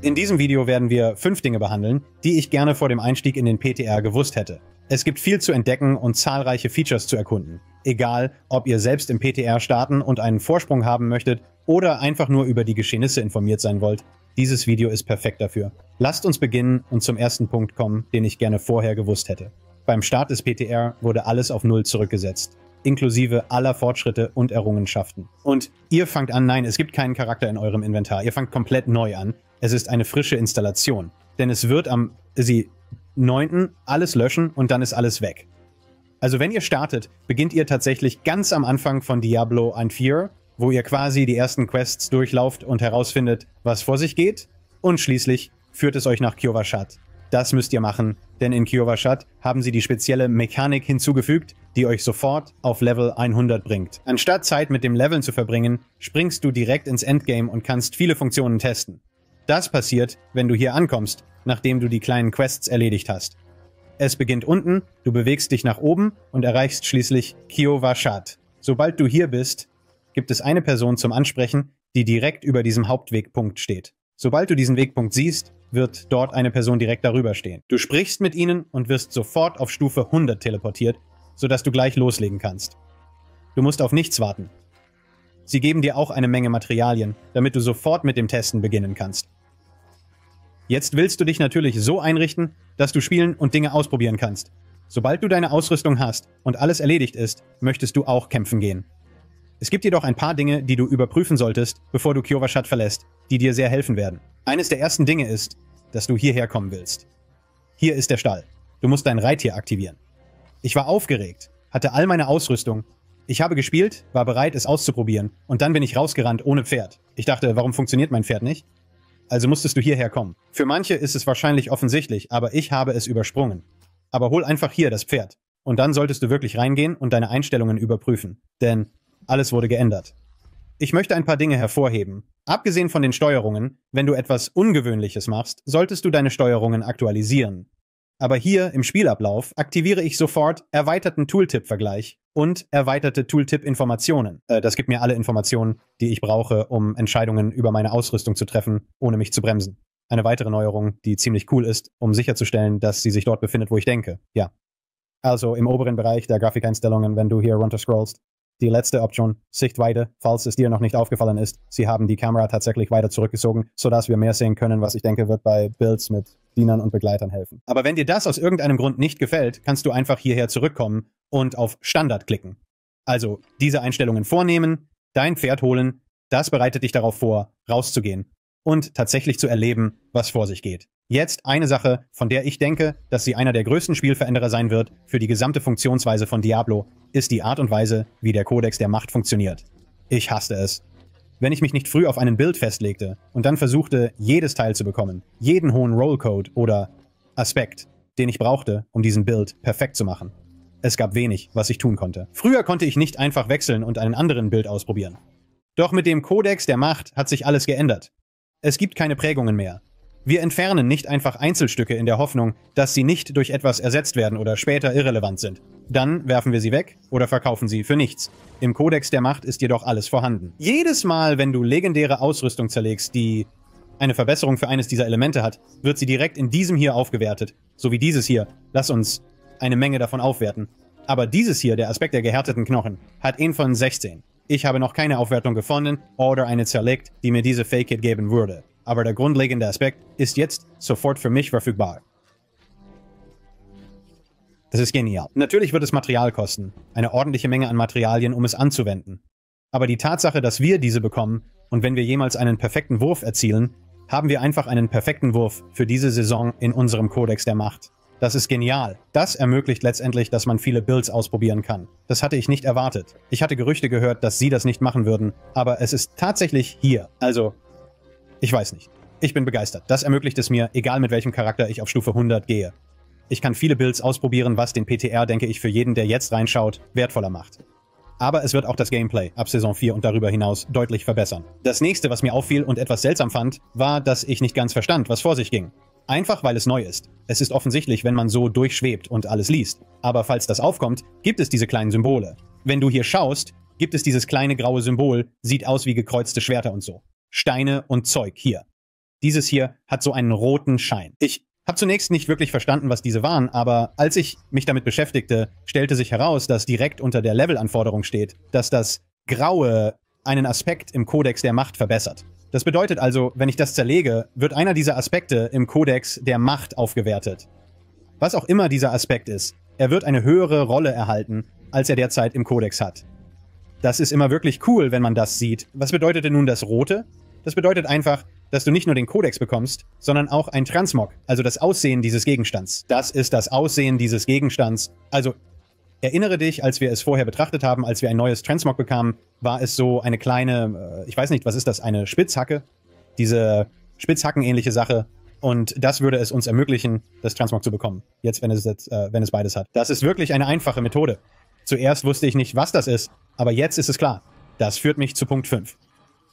In diesem Video werden wir fünf Dinge behandeln, die ich gerne vor dem Einstieg in den PTR gewusst hätte. Es gibt viel zu entdecken und zahlreiche Features zu erkunden. Egal, ob ihr selbst im PTR starten und einen Vorsprung haben möchtet oder einfach nur über die Geschehnisse informiert sein wollt, dieses Video ist perfekt dafür. Lasst uns beginnen und zum ersten Punkt kommen, den ich gerne vorher gewusst hätte. Beim Start des PTR wurde alles auf Null zurückgesetzt, inklusive aller Fortschritte und Errungenschaften. Und ihr fangt an, nein, es gibt keinen Charakter in eurem Inventar, ihr fangt komplett neu an. Es ist eine frische Installation. Denn es wird am sie 9. alles löschen und dann ist alles weg. Also wenn ihr startet, beginnt ihr tatsächlich ganz am Anfang von Diablo 1.4, wo ihr quasi die ersten Quests durchlauft und herausfindet, was vor sich geht. Und schließlich führt es euch nach Kyovashat. Das müsst ihr machen, denn in Kyovashat haben sie die spezielle Mechanik hinzugefügt, die euch sofort auf Level 100 bringt. Anstatt Zeit mit dem Leveln zu verbringen, springst du direkt ins Endgame und kannst viele Funktionen testen. Das passiert, wenn du hier ankommst, nachdem du die kleinen Quests erledigt hast. Es beginnt unten, du bewegst dich nach oben und erreichst schließlich Kiovashat. Sobald du hier bist, gibt es eine Person zum Ansprechen, die direkt über diesem Hauptwegpunkt steht. Sobald du diesen Wegpunkt siehst, wird dort eine Person direkt darüber stehen. Du sprichst mit ihnen und wirst sofort auf Stufe 100 teleportiert, sodass du gleich loslegen kannst. Du musst auf nichts warten. Sie geben dir auch eine Menge Materialien, damit du sofort mit dem Testen beginnen kannst. Jetzt willst du dich natürlich so einrichten, dass du spielen und Dinge ausprobieren kannst. Sobald du deine Ausrüstung hast und alles erledigt ist, möchtest du auch kämpfen gehen. Es gibt jedoch ein paar Dinge, die du überprüfen solltest, bevor du Kyovashat verlässt, die dir sehr helfen werden. Eines der ersten Dinge ist, dass du hierher kommen willst. Hier ist der Stall. Du musst dein Reittier aktivieren. Ich war aufgeregt, hatte all meine Ausrüstung. Ich habe gespielt, war bereit, es auszuprobieren, und dann bin ich rausgerannt ohne Pferd. Ich dachte, warum funktioniert mein Pferd nicht? Also musstest du hierher kommen. Für manche ist es wahrscheinlich offensichtlich, aber ich habe es übersprungen. Aber hol einfach hier das Pferd. Und dann solltest du wirklich reingehen und deine Einstellungen überprüfen. Denn alles wurde geändert. Ich möchte ein paar Dinge hervorheben. Abgesehen von den Steuerungen, wenn du etwas Ungewöhnliches machst, solltest du deine Steuerungen aktualisieren. Aber hier im Spielablauf aktiviere ich sofort erweiterten Tooltip-Vergleich und erweiterte Tooltip-Informationen. Äh, das gibt mir alle Informationen, die ich brauche, um Entscheidungen über meine Ausrüstung zu treffen, ohne mich zu bremsen. Eine weitere Neuerung, die ziemlich cool ist, um sicherzustellen, dass sie sich dort befindet, wo ich denke. Ja. Also im oberen Bereich der Grafikeinstellungen, wenn du hier runter scrollst, die letzte Option, Sichtweite, falls es dir noch nicht aufgefallen ist. Sie haben die Kamera tatsächlich weiter zurückgezogen, sodass wir mehr sehen können, was ich denke, wird bei Builds mit Dienern und Begleitern helfen. Aber wenn dir das aus irgendeinem Grund nicht gefällt, kannst du einfach hierher zurückkommen und auf Standard klicken. Also diese Einstellungen vornehmen, dein Pferd holen, das bereitet dich darauf vor, rauszugehen und tatsächlich zu erleben, was vor sich geht. Jetzt eine Sache, von der ich denke, dass sie einer der größten Spielveränderer sein wird für die gesamte Funktionsweise von Diablo, ist die Art und Weise, wie der Kodex der Macht funktioniert. Ich hasste es. Wenn ich mich nicht früh auf einen Bild festlegte und dann versuchte, jedes Teil zu bekommen, jeden hohen Rollcode oder Aspekt, den ich brauchte, um diesen Bild perfekt zu machen. Es gab wenig, was ich tun konnte. Früher konnte ich nicht einfach wechseln und einen anderen Bild ausprobieren. Doch mit dem Kodex der Macht hat sich alles geändert. Es gibt keine Prägungen mehr. Wir entfernen nicht einfach Einzelstücke in der Hoffnung, dass sie nicht durch etwas ersetzt werden oder später irrelevant sind. Dann werfen wir sie weg oder verkaufen sie für nichts. Im Kodex der Macht ist jedoch alles vorhanden. Jedes Mal, wenn du legendäre Ausrüstung zerlegst, die eine Verbesserung für eines dieser Elemente hat, wird sie direkt in diesem hier aufgewertet. So wie dieses hier. Lass uns eine Menge davon aufwerten. Aber dieses hier, der Aspekt der gehärteten Knochen, hat ihn von 16. Ich habe noch keine Aufwertung gefunden oder eine zerlegt, die mir diese Fake Kit geben würde. Aber der grundlegende Aspekt ist jetzt sofort für mich verfügbar. Das ist genial. Natürlich wird es Material kosten, eine ordentliche Menge an Materialien, um es anzuwenden. Aber die Tatsache, dass wir diese bekommen und wenn wir jemals einen perfekten Wurf erzielen, haben wir einfach einen perfekten Wurf für diese Saison in unserem Kodex der Macht. Das ist genial. Das ermöglicht letztendlich, dass man viele Builds ausprobieren kann. Das hatte ich nicht erwartet. Ich hatte Gerüchte gehört, dass sie das nicht machen würden, aber es ist tatsächlich hier. Also, ich weiß nicht. Ich bin begeistert. Das ermöglicht es mir, egal mit welchem Charakter ich auf Stufe 100 gehe. Ich kann viele Builds ausprobieren, was den PTR, denke ich, für jeden, der jetzt reinschaut, wertvoller macht. Aber es wird auch das Gameplay ab Saison 4 und darüber hinaus deutlich verbessern. Das nächste, was mir auffiel und etwas seltsam fand, war, dass ich nicht ganz verstand, was vor sich ging. Einfach weil es neu ist. Es ist offensichtlich, wenn man so durchschwebt und alles liest. Aber falls das aufkommt, gibt es diese kleinen Symbole. Wenn du hier schaust, gibt es dieses kleine graue Symbol, sieht aus wie gekreuzte Schwerter und so. Steine und Zeug hier. Dieses hier hat so einen roten Schein. Ich habe zunächst nicht wirklich verstanden, was diese waren, aber als ich mich damit beschäftigte, stellte sich heraus, dass direkt unter der Levelanforderung steht, dass das Graue einen Aspekt im Kodex der Macht verbessert. Das bedeutet also, wenn ich das zerlege, wird einer dieser Aspekte im Kodex der Macht aufgewertet. Was auch immer dieser Aspekt ist, er wird eine höhere Rolle erhalten, als er derzeit im Kodex hat. Das ist immer wirklich cool, wenn man das sieht. Was bedeutet denn nun das Rote? Das bedeutet einfach, dass du nicht nur den Kodex bekommst, sondern auch ein Transmog, also das Aussehen dieses Gegenstands. Das ist das Aussehen dieses Gegenstands. Also Erinnere dich, als wir es vorher betrachtet haben, als wir ein neues Transmog bekamen, war es so eine kleine, äh, ich weiß nicht, was ist das, eine Spitzhacke? Diese Spitzhackenähnliche Sache. Und das würde es uns ermöglichen, das Transmog zu bekommen. Jetzt, wenn es, jetzt, äh, wenn es beides hat. Das ist wirklich eine einfache Methode. Zuerst wusste ich nicht, was das ist, aber jetzt ist es klar. Das führt mich zu Punkt 5.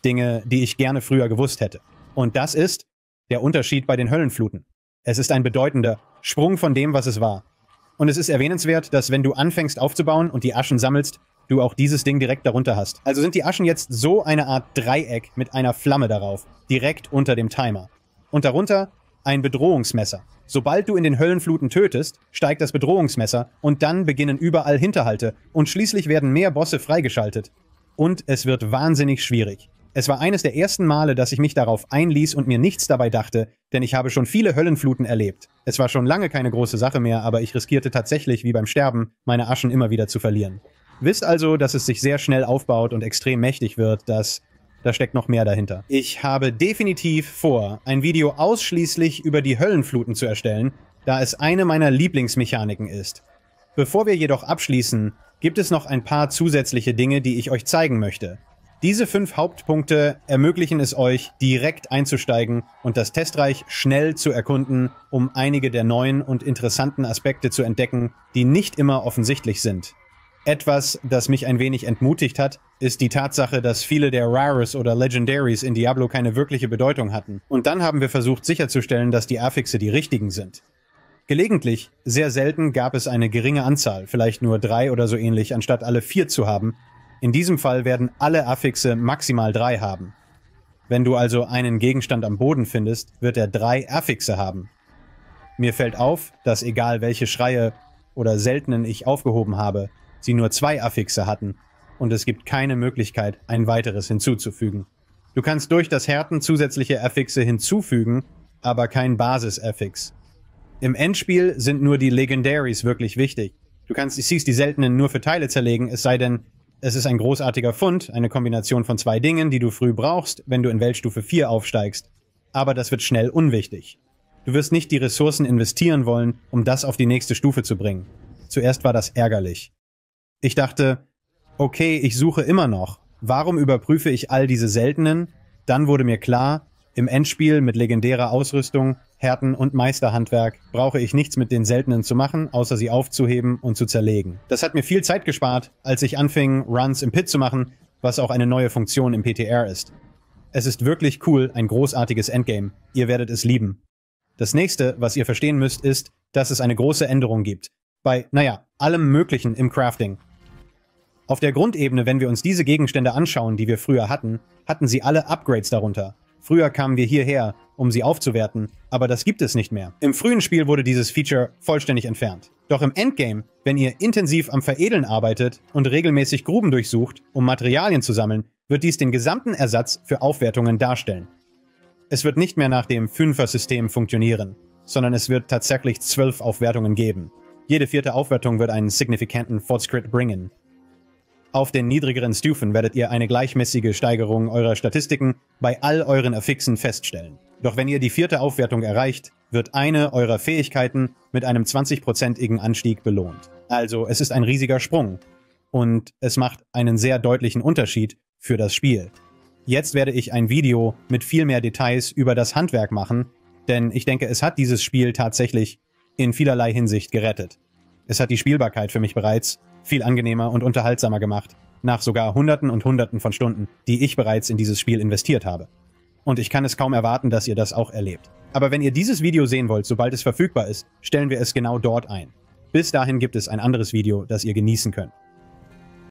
Dinge, die ich gerne früher gewusst hätte. Und das ist der Unterschied bei den Höllenfluten. Es ist ein bedeutender Sprung von dem, was es war. Und es ist erwähnenswert, dass wenn du anfängst aufzubauen und die Aschen sammelst, du auch dieses Ding direkt darunter hast. Also sind die Aschen jetzt so eine Art Dreieck mit einer Flamme darauf, direkt unter dem Timer. Und darunter ein Bedrohungsmesser. Sobald du in den Höllenfluten tötest, steigt das Bedrohungsmesser und dann beginnen überall Hinterhalte und schließlich werden mehr Bosse freigeschaltet. Und es wird wahnsinnig schwierig. Es war eines der ersten Male, dass ich mich darauf einließ und mir nichts dabei dachte, denn ich habe schon viele Höllenfluten erlebt. Es war schon lange keine große Sache mehr, aber ich riskierte tatsächlich, wie beim Sterben, meine Aschen immer wieder zu verlieren. Wisst also, dass es sich sehr schnell aufbaut und extrem mächtig wird, dass da steckt noch mehr dahinter. Ich habe definitiv vor, ein Video ausschließlich über die Höllenfluten zu erstellen, da es eine meiner Lieblingsmechaniken ist. Bevor wir jedoch abschließen, gibt es noch ein paar zusätzliche Dinge, die ich euch zeigen möchte. Diese fünf Hauptpunkte ermöglichen es euch, direkt einzusteigen und das Testreich schnell zu erkunden, um einige der neuen und interessanten Aspekte zu entdecken, die nicht immer offensichtlich sind. Etwas, das mich ein wenig entmutigt hat, ist die Tatsache, dass viele der Rares oder Legendaries in Diablo keine wirkliche Bedeutung hatten. Und dann haben wir versucht sicherzustellen, dass die Affixe die richtigen sind. Gelegentlich, sehr selten, gab es eine geringe Anzahl, vielleicht nur drei oder so ähnlich, anstatt alle vier zu haben, in diesem Fall werden alle Affixe maximal drei haben. Wenn du also einen Gegenstand am Boden findest, wird er drei Affixe haben. Mir fällt auf, dass egal welche Schreie oder seltenen ich aufgehoben habe, sie nur zwei Affixe hatten und es gibt keine Möglichkeit, ein weiteres hinzuzufügen. Du kannst durch das Härten zusätzliche Affixe hinzufügen, aber kein Basis-Affix. Im Endspiel sind nur die Legendaries wirklich wichtig. Du kannst die Seas, die seltenen, nur für Teile zerlegen, es sei denn, es ist ein großartiger Fund, eine Kombination von zwei Dingen, die du früh brauchst, wenn du in Weltstufe 4 aufsteigst. Aber das wird schnell unwichtig. Du wirst nicht die Ressourcen investieren wollen, um das auf die nächste Stufe zu bringen. Zuerst war das ärgerlich. Ich dachte, okay, ich suche immer noch. Warum überprüfe ich all diese seltenen? Dann wurde mir klar, im Endspiel mit legendärer Ausrüstung Härten und Meisterhandwerk brauche ich nichts mit den seltenen zu machen, außer sie aufzuheben und zu zerlegen. Das hat mir viel Zeit gespart, als ich anfing, Runs im Pit zu machen, was auch eine neue Funktion im PTR ist. Es ist wirklich cool, ein großartiges Endgame. Ihr werdet es lieben. Das nächste, was ihr verstehen müsst, ist, dass es eine große Änderung gibt. Bei, naja, allem Möglichen im Crafting. Auf der Grundebene, wenn wir uns diese Gegenstände anschauen, die wir früher hatten, hatten sie alle Upgrades darunter. Früher kamen wir hierher, um sie aufzuwerten, aber das gibt es nicht mehr. Im frühen Spiel wurde dieses Feature vollständig entfernt. Doch im Endgame, wenn ihr intensiv am Veredeln arbeitet und regelmäßig Gruben durchsucht, um Materialien zu sammeln, wird dies den gesamten Ersatz für Aufwertungen darstellen. Es wird nicht mehr nach dem Fünfer-System funktionieren, sondern es wird tatsächlich zwölf Aufwertungen geben. Jede vierte Aufwertung wird einen signifikanten Fortschritt bringen. Auf den niedrigeren Stufen werdet ihr eine gleichmäßige Steigerung eurer Statistiken bei all euren Affixen feststellen. Doch wenn ihr die vierte Aufwertung erreicht, wird eine eurer Fähigkeiten mit einem 20-prozentigen Anstieg belohnt. Also es ist ein riesiger Sprung und es macht einen sehr deutlichen Unterschied für das Spiel. Jetzt werde ich ein Video mit viel mehr Details über das Handwerk machen, denn ich denke, es hat dieses Spiel tatsächlich in vielerlei Hinsicht gerettet. Es hat die Spielbarkeit für mich bereits viel angenehmer und unterhaltsamer gemacht, nach sogar Hunderten und Hunderten von Stunden, die ich bereits in dieses Spiel investiert habe. Und ich kann es kaum erwarten, dass ihr das auch erlebt. Aber wenn ihr dieses Video sehen wollt, sobald es verfügbar ist, stellen wir es genau dort ein. Bis dahin gibt es ein anderes Video, das ihr genießen könnt.